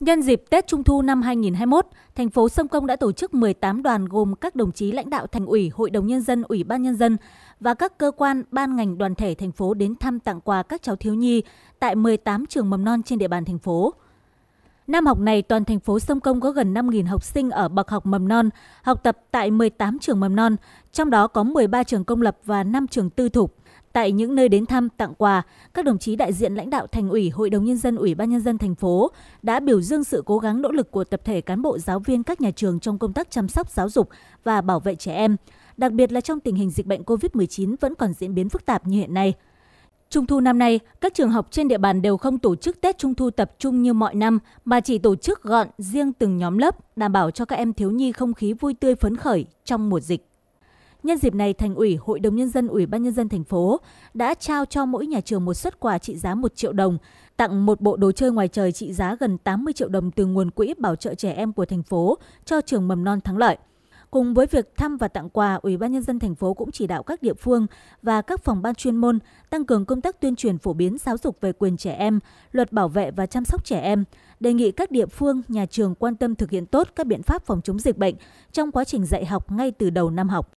Nhân dịp Tết Trung thu năm 2021, thành phố Sông Công đã tổ chức 18 đoàn gồm các đồng chí lãnh đạo thành ủy, hội đồng nhân dân, ủy ban nhân dân và các cơ quan, ban ngành đoàn thể thành phố đến thăm tặng quà các cháu thiếu nhi tại 18 trường mầm non trên địa bàn thành phố. Năm học này, toàn thành phố Sông Công có gần 5.000 học sinh ở bậc học mầm non, học tập tại 18 trường mầm non, trong đó có 13 trường công lập và 5 trường tư thục. Tại những nơi đến thăm, tặng quà, các đồng chí đại diện lãnh đạo thành ủy, hội đồng nhân dân, ủy ban nhân dân thành phố đã biểu dương sự cố gắng nỗ lực của tập thể cán bộ giáo viên các nhà trường trong công tác chăm sóc giáo dục và bảo vệ trẻ em, đặc biệt là trong tình hình dịch bệnh COVID-19 vẫn còn diễn biến phức tạp như hiện nay. Trung thu năm nay, các trường học trên địa bàn đều không tổ chức Tết Trung thu tập trung như mọi năm mà chỉ tổ chức gọn riêng từng nhóm lớp, đảm bảo cho các em thiếu nhi không khí vui tươi phấn khởi trong mùa dịch. Nhân dịp này, Thành ủy, Hội đồng Nhân dân, Ủy ban Nhân dân thành phố đã trao cho mỗi nhà trường một xuất quà trị giá 1 triệu đồng, tặng một bộ đồ chơi ngoài trời trị giá gần 80 triệu đồng từ nguồn quỹ bảo trợ trẻ em của thành phố cho trường mầm non Thắng Lợi. Cùng với việc thăm và tặng quà, Ủy ban nhân dân thành phố cũng chỉ đạo các địa phương và các phòng ban chuyên môn tăng cường công tác tuyên truyền phổ biến giáo dục về quyền trẻ em, luật bảo vệ và chăm sóc trẻ em, đề nghị các địa phương, nhà trường quan tâm thực hiện tốt các biện pháp phòng chống dịch bệnh trong quá trình dạy học ngay từ đầu năm học.